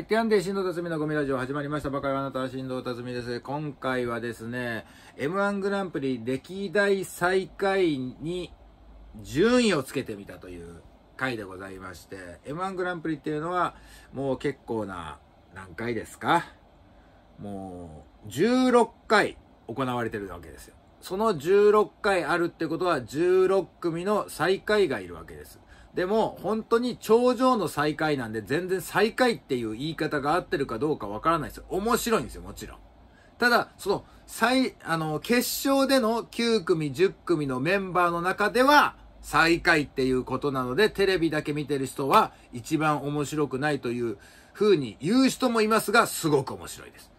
い。てやんで、振動辰巳のゴミラジオ始まりました。バカよあなたは振動辰巳です。今回はですね、M1 グランプリ歴代最下位に順位をつけてみたという回でございまして、M1 グランプリっていうのは、もう結構な、何回ですかもう、16回行われてるわけですよ。その16回あるってことは、16組の最下位がいるわけです。でも、本当に頂上の最下位なんで、全然最下位っていう言い方が合ってるかどうかわからないですよ。面白いんですよ、もちろん。ただ、その、最、あの、決勝での9組、10組のメンバーの中では、最下位っていうことなので、テレビだけ見てる人は一番面白くないという風に言う人もいますが、すごく面白いです。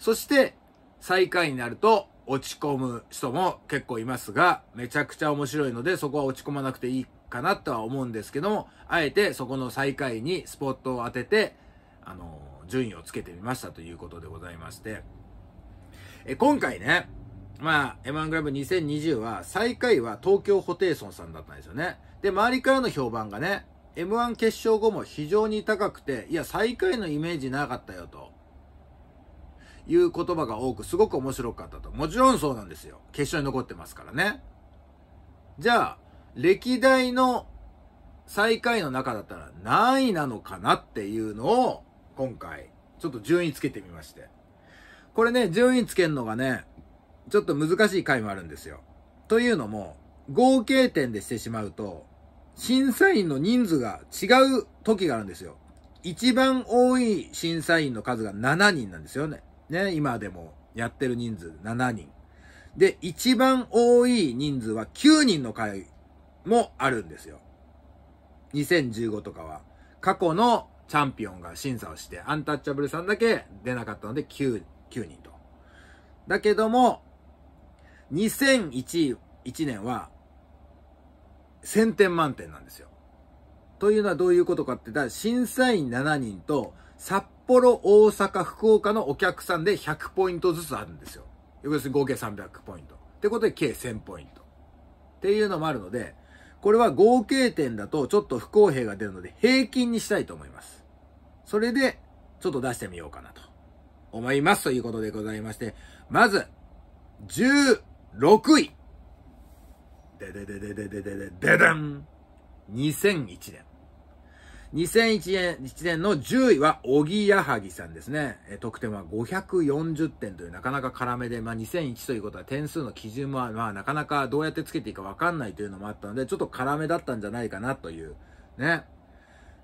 そして、最下位になると落ち込む人も結構いますが、めちゃくちゃ面白いので、そこは落ち込まなくていいかなとは思うんですけども、あえてそこの最下位にスポットを当てて、あの、順位をつけてみましたということでございまして、え今回ね、まあ、M1 グラブ2020は、最下位は東京ホテイソンさんだったんですよね。で、周りからの評判がね、M1 決勝後も非常に高くて、いや、最下位のイメージなかったよと。いう言葉が多く、すごく面白かったと。もちろんそうなんですよ。決勝に残ってますからね。じゃあ、歴代の最下位の中だったら何位なのかなっていうのを、今回、ちょっと順位つけてみまして。これね、順位つけるのがね、ちょっと難しい回もあるんですよ。というのも、合計点でしてしまうと、審査員の人数が違う時があるんですよ。一番多い審査員の数が7人なんですよね。ね、今でもやってる人数7人。で、一番多い人数は9人の回もあるんですよ。2015とかは。過去のチャンピオンが審査をして、アンタッチャブルさんだけ出なかったので9、9人と。だけども、2001年は、1000点満点なんですよ。というのはどういうことかって言ったら、審査員7人と、札幌、大阪、福岡のお客さんで100ポイントずつあるんですよ。要するに合計300ポイント。ってことで計1000ポイント。っていうのもあるので、これは合計点だとちょっと不公平が出るので平均にしたいと思います。それで、ちょっと出してみようかなと思いますということでございまして、まず、16位。でででででででででん。2001年。2001年の10位は、おぎやはぎさんですね。え得点は540点という、なかなか辛めで、まあ、2001ということは点数の基準は、まあ、なかなかどうやってつけていいかわかんないというのもあったので、ちょっと辛めだったんじゃないかなという、ね。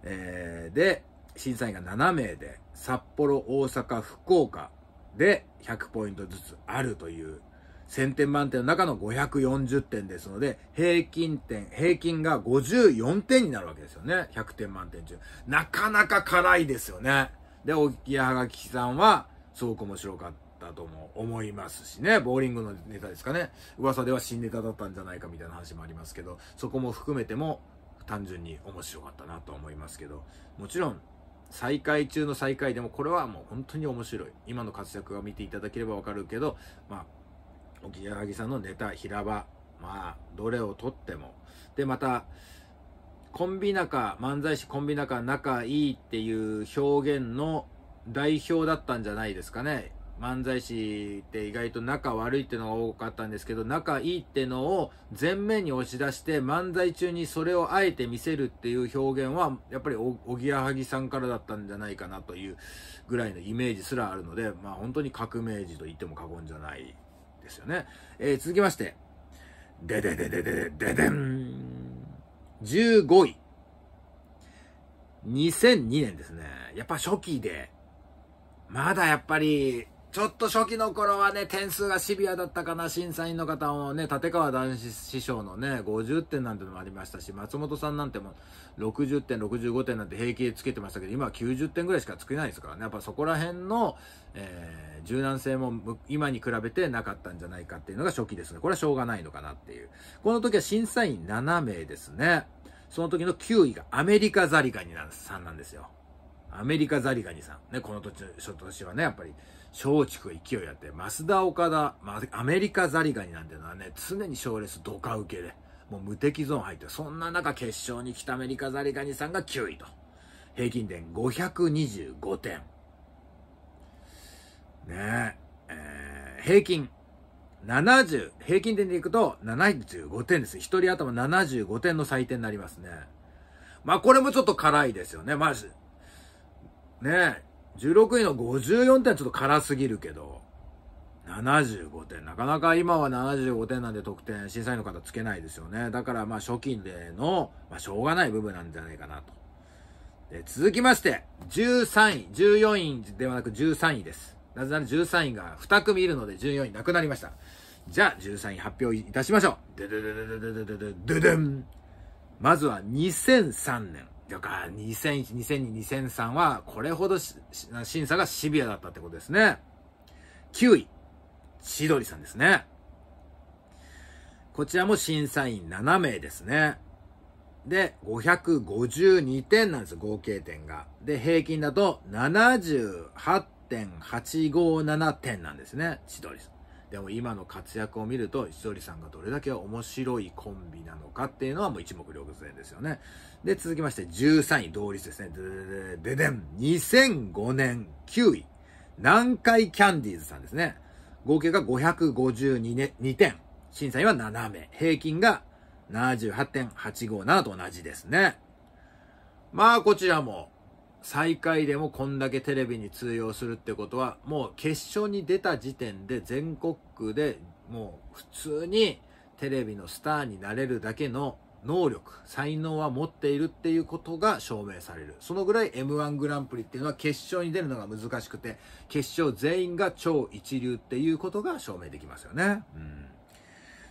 えー、で、審査員が7名で、札幌、大阪、福岡で100ポイントずつあるという、1000点満点の中の540点ですので、平均点、平均が54点になるわけですよね。100点満点中。なかなか辛いですよね。で、おきやはがきさんは、すごく面白かったとも思いますしね。ボーリングのネタですかね。噂では新ネタだったんじゃないかみたいな話もありますけど、そこも含めても、単純に面白かったなと思いますけど、もちろん、再開中の再開でもこれはもう本当に面白い。今の活躍が見ていただければわかるけど、まあ、やはぎさんのネタ、平場、まあ、どれをとっても。で、また、コンビ仲、漫才師コンビ仲、仲いいっていう表現の代表だったんじゃないですかね。漫才師って意外と仲悪いってのが多かったんですけど、仲いいってのを前面に押し出して漫才中にそれをあえて見せるっていう表現は、やっぱりおぎやはぎさんからだったんじゃないかなというぐらいのイメージすらあるので、まあ本当に革命児と言っても過言じゃないですよね。えー、続きまして、でででででででん。15位。2002年ですね。やっぱ初期で、まだやっぱり、ちょっと初期の頃はね、点数がシビアだったかな、審査員の方もね、立川男子師匠のね、50点なんてのもありましたし、松本さんなんても60点、65点なんて平気でつけてましたけど、今は90点ぐらいしかつけないですからね、やっぱそこら辺の、えー、柔軟性も今に比べてなかったんじゃないかっていうのが初期ですね。これはしょうがないのかなっていう。この時は審査員7名ですね。その時の9位がアメリカザリガニさんなんですよ。アメリカザリガニさん。ね、この年、初年はね、やっぱり松竹勢いあって、増田岡田、まあ、アメリカザリガニなんていうのはね、常に賞レースドカ受けで、もう無敵ゾーン入って、そんな中決勝に来たアメリカザリガニさんが9位と。平均点525点。ねえ、えー、平均70、平均点でいくと75点です。一人頭75点の採点になりますね。まあこれもちょっと辛いですよね。まず。ねえ、16位の54点はちょっと辛すぎるけど、75点。なかなか今は75点なんで得点、審査員の方つけないですよね。だからまあ初期での、まあしょうがない部分なんじゃないかなと。で続きまして、13位、14位ではなく13位です。なぜなら13位が2組いるので14位なくなりました。じゃあ13位発表いたしましょう。ででででででででででん。まずは2003年。だから2001、2002、2003はこれほど審査がシビアだったってことですね。9位、千鳥さんですね。こちらも審査員7名ですね。で、552点なんです合計点が。で、平均だと78.857点なんですね、千鳥さん。でも今の活躍を見ると、千鳥さんがどれだけ面白いコンビなのかっていうのはもう一目瞭然ですよね。で、続きまして13位、同率ですね。でででん。2005年9位、南海キャンディーズさんですね。合計が552、2点。審査員は7名。平均が78.857と同じですね。まあ、こちらも、最下位でもこんだけテレビに通用するってことは、もう決勝に出た時点で全国区でもう普通にテレビのスターになれるだけの能力、才能は持っているっていうことが証明される。そのぐらい M1 グランプリっていうのは決勝に出るのが難しくて、決勝全員が超一流っていうことが証明できますよね。うん。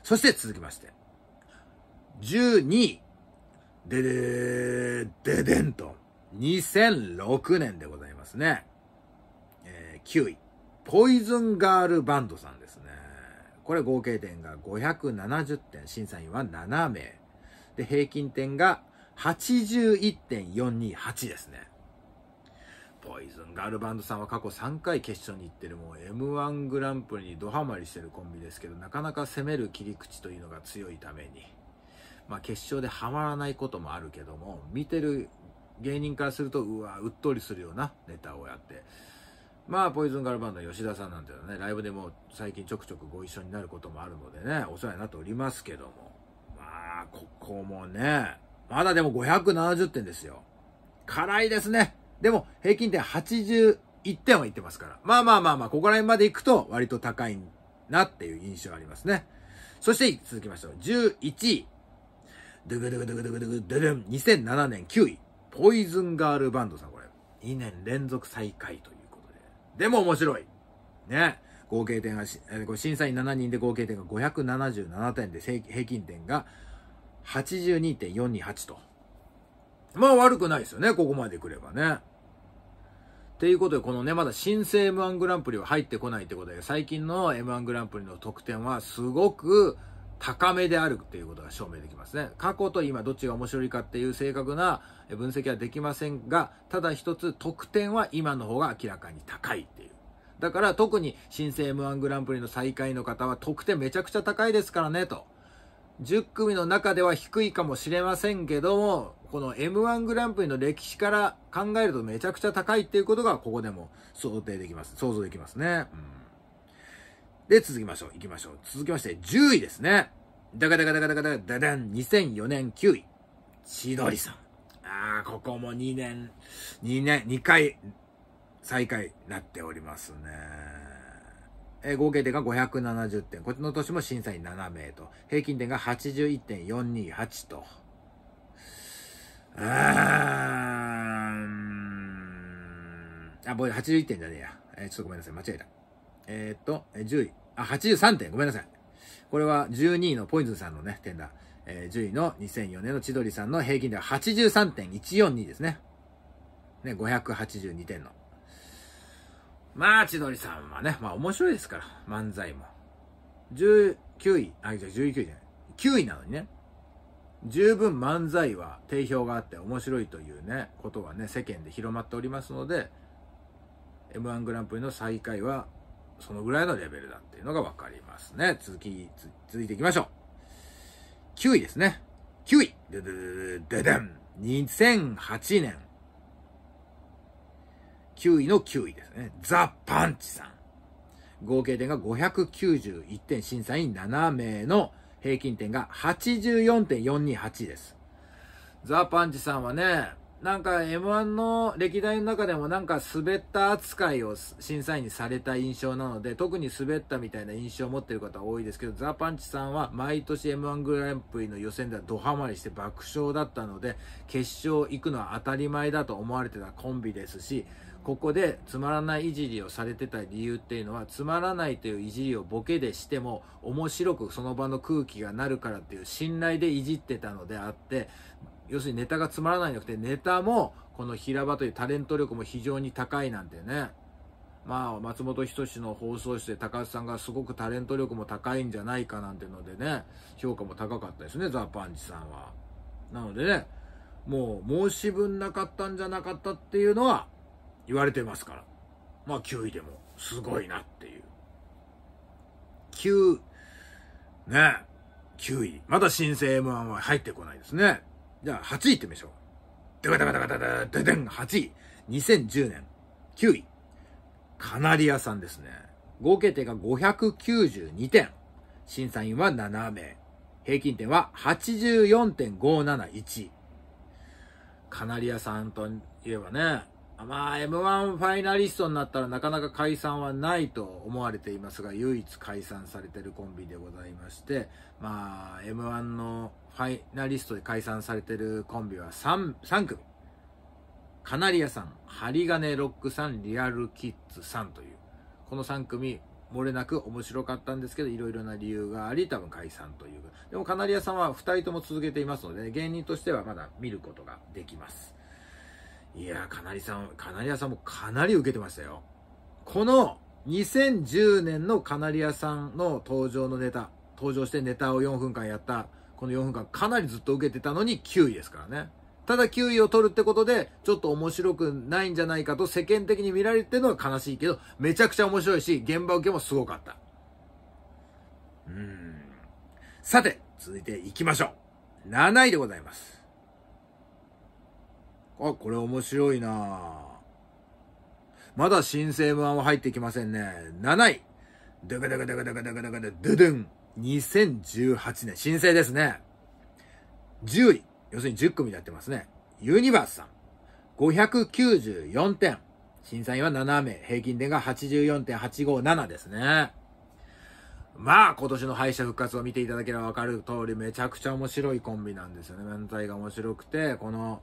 そして続きまして、12位、ででー、ででんと、2006年でございますね。えー、9位、ポイズンガールバンドさんですね。これ合計点が570点、審査員は7名。で、平均点が81.428ですね。ポイズンガールバンドさんは過去3回決勝に行ってるもう M1 グランプリにドハマりしてるコンビですけど、なかなか攻める切り口というのが強いために、まあ決勝でハマらないこともあるけども、見てる芸人からすると、うわ、うっとりするようなネタをやって、まあ、ポイズンガルバンドの吉田さんなんていうのはね、ライブでも最近ちょくちょくご一緒になることもあるのでね、お世話になっておりますけども。ここもね、まだでも570点ですよ。辛いですね。でも、平均点81点はいってますから。まあまあまあまあ、ここら辺まで行くと割と高いなっていう印象ありますね。そして、続きましう。11位。ドゥグドゥグドゥグドゥグドゥグドゥン。2007年9位。ポイズンガールバンドさん、これ。2年連続最下位ということで。でも面白い。ね。合計点が、審査員7人で合計点が577点で、平均点が82.428と。まあ悪くないですよね、ここまで来ればね。っていうことで、このね、まだ新生 M1 グランプリは入ってこないってことで、最近の M1 グランプリの得点はすごく高めであるっていうことが証明できますね。過去と今どっちが面白いかっていう正確な分析はできませんが、ただ一つ得点は今の方が明らかに高いっていう。だから特に新生 M1 グランプリの最下位の方は得点めちゃくちゃ高いですからねと。10組の中では低いかもしれませんけども、この M1 グランプリの歴史から考えるとめちゃくちゃ高いっていうことがここでも想定できます。想像できますね。うん、で、続きましょう。行きましょう。続きまして、10位ですね。ダカダカダカダカダかダダン、2004年9位。千鳥さん。ああ、ここも2年、2年、2回、再開なっておりますね。え合計点が570点。こっちの年も審査員7名と。平均点が81.428と。うーん。あ、これ81点じゃねえや。えー、ちょっとごめんなさい。間違えた。えー、っと、10位。あ、83点。ごめんなさい。これは12位のポイズンさんのね、点だ。えー、10位の2004年の千鳥さんの平均では83.142ですね。ね、582点の。まあ、千鳥さんはね、まあ面白いですから、漫才も。19位、あ、じゃ19位じゃない。9位なのにね。十分漫才は定評があって面白いというね、ことがね、世間で広まっておりますので、M1 グランプリの最下位は、そのぐらいのレベルだっていうのがわかりますね。続き、続いていきましょう。9位ですね。9位でででででん !2008 年。9位の9位ですね。ザ・パンチさん。合計点が591点、審査員7名の平均点が84.428です。ザ・パンチさんはね、なんか M1 の歴代の中でもなんか滑った扱いを審査員にされた印象なので、特に滑ったみたいな印象を持ってる方多いですけど、ザ・パンチさんは毎年 M1 グランプリの予選ではドハマりして爆笑だったので、決勝行くのは当たり前だと思われてたコンビですし、ここでつまらないいじりをされてた理由っていうのはつまらないといういじりをボケでしても面白くその場の空気がなるからっていう信頼でいじってたのであって要するにネタがつまらないんじゃなくてネタもこの平場というタレント力も非常に高いなんてねまあ松本人志の放送室で高橋さんがすごくタレント力も高いんじゃないかなんてのでね評価も高かったですねザ・パンチさんはなのでねもう申し分なかったんじゃなかったっていうのは言われてますから。まあ9位でもすごいなっていう。9、ね、9位。まだ新生 M1 は入ってこないですね。じゃあ8位行ってみましょう。でかでかでかでかででん、8位。2010年、9位。カナリアさんですね。合計点が592点。審査員は7名。平均点は84.571。カナリアさんといえばね、まあ、M1 ファイナリストになったらなかなか解散はないと思われていますが、唯一解散されてるコンビでございまして、まあ、M1 のファイナリストで解散されてるコンビは 3, 3組。カナリアさん、針金ロックさん、リアルキッズさんという、この3組、漏れなく面白かったんですけど、いろいろな理由があり、多分解散という。でもカナリアさんは2人とも続けていますので、芸人としてはまだ見ることができます。いやかなりさん、カナリアさんもかなり受けてましたよ。この2010年のカナリアさんの登場のネタ、登場してネタを4分間やった、この4分間かなりずっと受けてたのに9位ですからね。ただ9位を取るってことで、ちょっと面白くないんじゃないかと世間的に見られてるのは悲しいけど、めちゃくちゃ面白いし、現場受けもすごかった。うん。さて、続いていきましょう。7位でございます。あ、これ面白いなまだ新生ムは入ってきませんね。7位。ドゥドゥドゥドゥドゥドゥドドゥドゥン。2018年。新生ですね。10位。要するに10組になってますね。ユニバースさん。594点。審査員は7名。平均点が84.857ですね。まあ、今年の敗者復活を見ていただければわかる通り、めちゃくちゃ面白いコンビなんですよね。漫才が面白くて、この、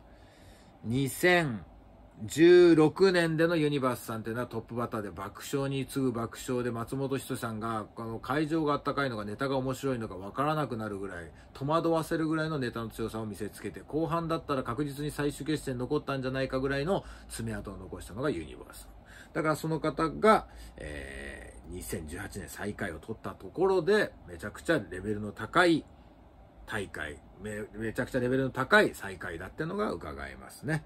2016年でのユニバースさんっていうのはトップバッターで爆笑に次ぐ爆笑で松本人志さんがあの会場があったかいのかネタが面白いのか分からなくなるぐらい戸惑わせるぐらいのネタの強さを見せつけて後半だったら確実に最終決戦残ったんじゃないかぐらいの爪痕を残したのがユニバースだからその方が、えー、2018年最下位を取ったところでめちゃくちゃレベルの高い大会め、めちゃくちゃレベルの高い最下位だってのが伺えますね。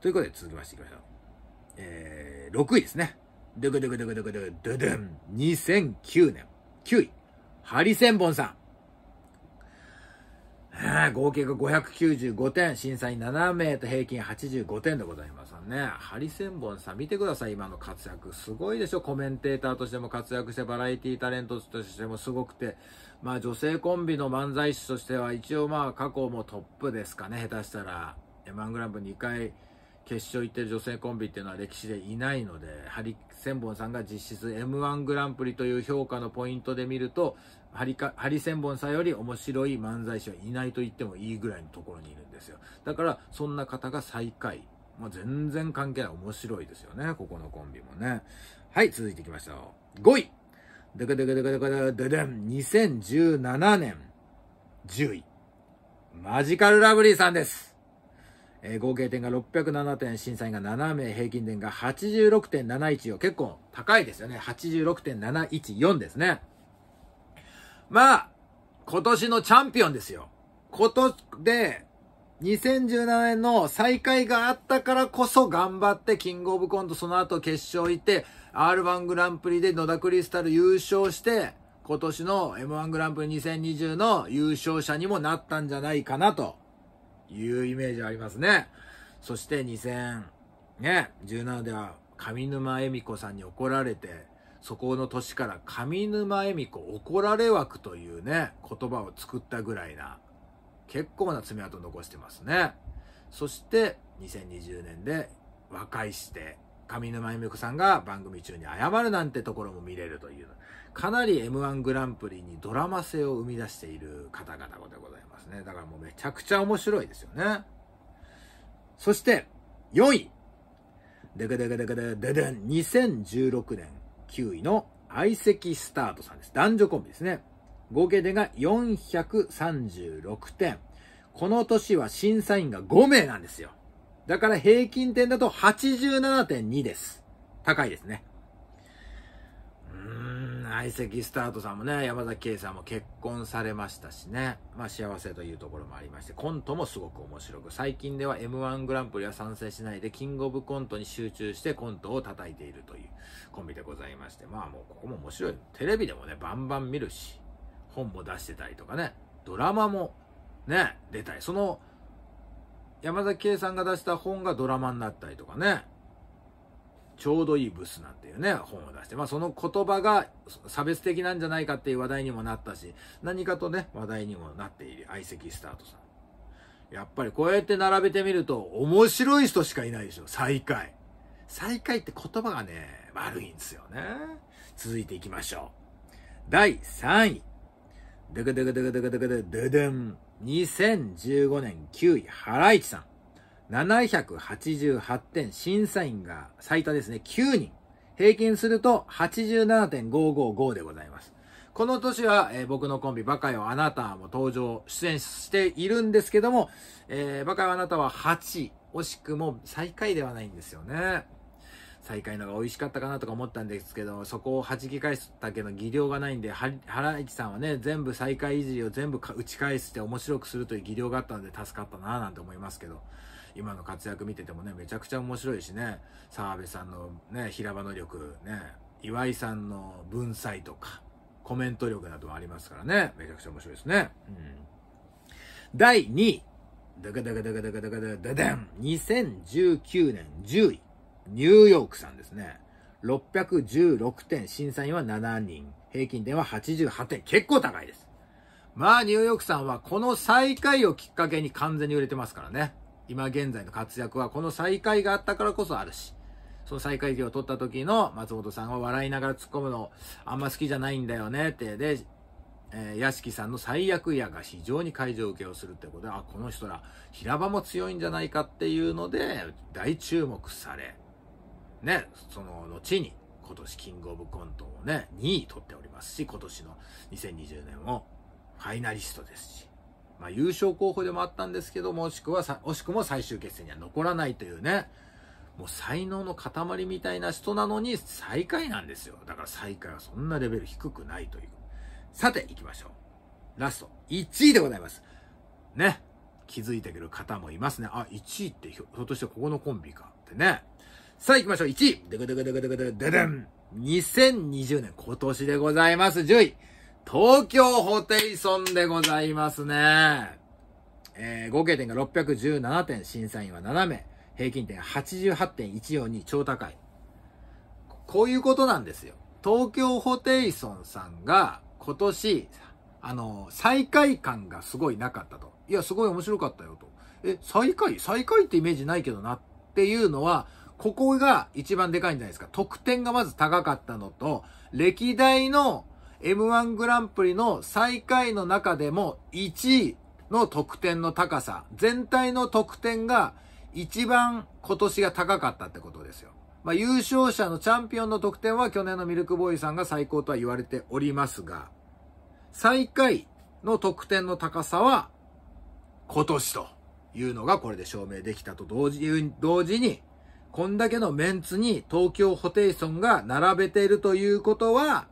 ということで続きましていきましょう。えー、6位ですね。ドゥクドゥクドゥクドゥクドゥクドゥドゥン。2009年。9位。ハリセンボンさん。合計が595点、審査員7名と平均85点でございますね。ハリセンボンさん見てください、今の活躍。すごいでしょ、コメンテーターとしても活躍して、バラエティタレントとしてもすごくて。まあ女性コンビの漫才師としては一応まあ過去もトップですかね、下手したら。M1 グランプ2回決勝行ってる女性コンビっていうのは歴史でいないので、ハリセンボンさんが実質 M1 グランプリという評価のポイントで見ると、ハリカハリセンボンさんより面白い漫才師はいないと言ってもいいぐらいのところにいるんですよ。だから、そんな方が最下位。ま全然関係ない。面白いですよね。ここのコンビもね。はい、続いていきましょう。5位。でかでカでかでかでででん。2017年10位。マジカルラブリーさんです。えー、合計点が607点、審査員が7名、平均点が86.71 4結構高いですよね。86.714ですね。まあ、今年のチャンピオンですよ。今年で、2017年の再会があったからこそ頑張ってキングオブコントその後決勝行って R1 グランプリで野田クリスタル優勝して今年の M1 グランプリ2020の優勝者にもなったんじゃないかなというイメージありますね。そして2017では上沼恵美子さんに怒られてそこの年から上沼恵美子怒られ枠というね、言葉を作ったぐらいな、結構な爪痕残してますね。そして、2020年で和解して、上沼恵美子さんが番組中に謝るなんてところも見れるという、かなり M1 グランプリにドラマ性を生み出している方々でございますね。だからもうめちゃくちゃ面白いですよね。そして、4位。でかでかでかでででん、2016年、9位の相席スタートさんです。男女コンビですね。合計点が436点。この年は審査員が5名なんですよ。だから平均点だと87.2です。高いですね。相席スタートさんもね、山崎圭さんも結婚されましたしね。まあ幸せというところもありまして、コントもすごく面白く、最近では M1 グランプリは参戦しないで、キングオブコントに集中してコントを叩いているというコンビでございまして、まあもうここも面白い。テレビでもね、バンバン見るし、本も出してたりとかね、ドラマもね、出たり、その、山崎圭さんが出した本がドラマになったりとかね、ちょうどいいブスなんていうね、本を出して、まあその言葉が差別的なんじゃないかっていう話題にもなったし、何かとね、話題にもなっている相席スタートさん。やっぱりこうやって並べてみると、面白い人しかいないでしょ、最下位。最下位って言葉がね、悪いんですよね。続いていきましょう。第3位。ドゥクドゥクドゥクドゥクドゥクドゥドゥン。2015年9位、ハライチさん。788点、審査員が最多ですね、9人。平均すると87.555でございます。この年は、えー、僕のコンビ、バカよあなたも登場、出演しているんですけども、えー、バカよあなたは8位。惜しくも最下位ではないんですよね。最下位のが美味しかったかなとか思ったんですけど、そこを弾き返すだけの技量がないんで、原市さんはね、全部最下位いを全部打ち返して面白くするという技量があったので助かったなぁなんて思いますけど。今の活躍見ててもね、めちゃくちゃ面白いしね、澤部さんのね、平場の力、ね、岩井さんの文才とか、コメント力などもありますからね、めちゃくちゃ面白いですね。うん。第2位、ダカダカダカダカダカダダダン、2019年10位、ニューヨークさんですね。616点、審査員は7人、平均点は88点、結構高いです。まあ、ニューヨークさんはこの最下位をきっかけに完全に売れてますからね。今現在の活躍はこの再会があったからこそあるし、その再会議を取った時の松本さんは笑いながら突っ込むのあんま好きじゃないんだよねって、で、えー、屋敷さんの最悪やが非常に会場受けをするってことで、あ、この人ら平場も強いんじゃないかっていうので、大注目され、ね、その後に今年キングオブコントをね、2位取っておりますし、今年の2020年をファイナリストですし。まあ、優勝候補でもあったんですけど、もしくは惜しくも最終決戦には残らないというね、もう才能の塊みたいな人なのに最下位なんですよ。だから最下位はそんなレベル低くないという。さて、行きましょう。ラスト、1位でございます。ね。気づいてくる方もいますね。あ、1位ってひょっとしてここのコンビかってね。さあ行きましょう。1位。でくでくでくでくでくでん。2020年今年でございます。10位。東京ホテイソンでございますね。えー、合計点が617点、審査員は7名、平均点88.142、超高い。こういうことなんですよ。東京ホテイソンさんが今年、あの、最下位感がすごいなかったと。いや、すごい面白かったよと。え、最下位最下位ってイメージないけどなっていうのは、ここが一番でかいんじゃないですか。得点がまず高かったのと、歴代の M1 グランプリの最下位の中でも1位の得点の高さ、全体の得点が一番今年が高かったってことですよ。まあ、優勝者のチャンピオンの得点は去年のミルクボーイさんが最高とは言われておりますが、最下位の得点の高さは今年というのがこれで証明できたと同時同時に、こんだけのメンツに東京ホテイソンが並べているということは、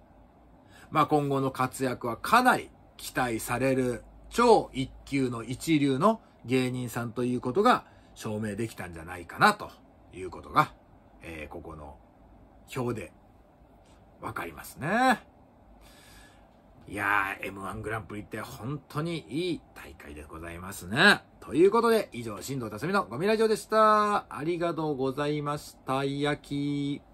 まあ、今後の活躍はかなり期待される超一級の一流の芸人さんということが証明できたんじゃないかなということが、えー、ここの表でわかりますね。いやー、M1 グランプリって本当にいい大会でございますね。ということで、以上、新藤す巳のゴミラジオでした。ありがとうございました。いやきー。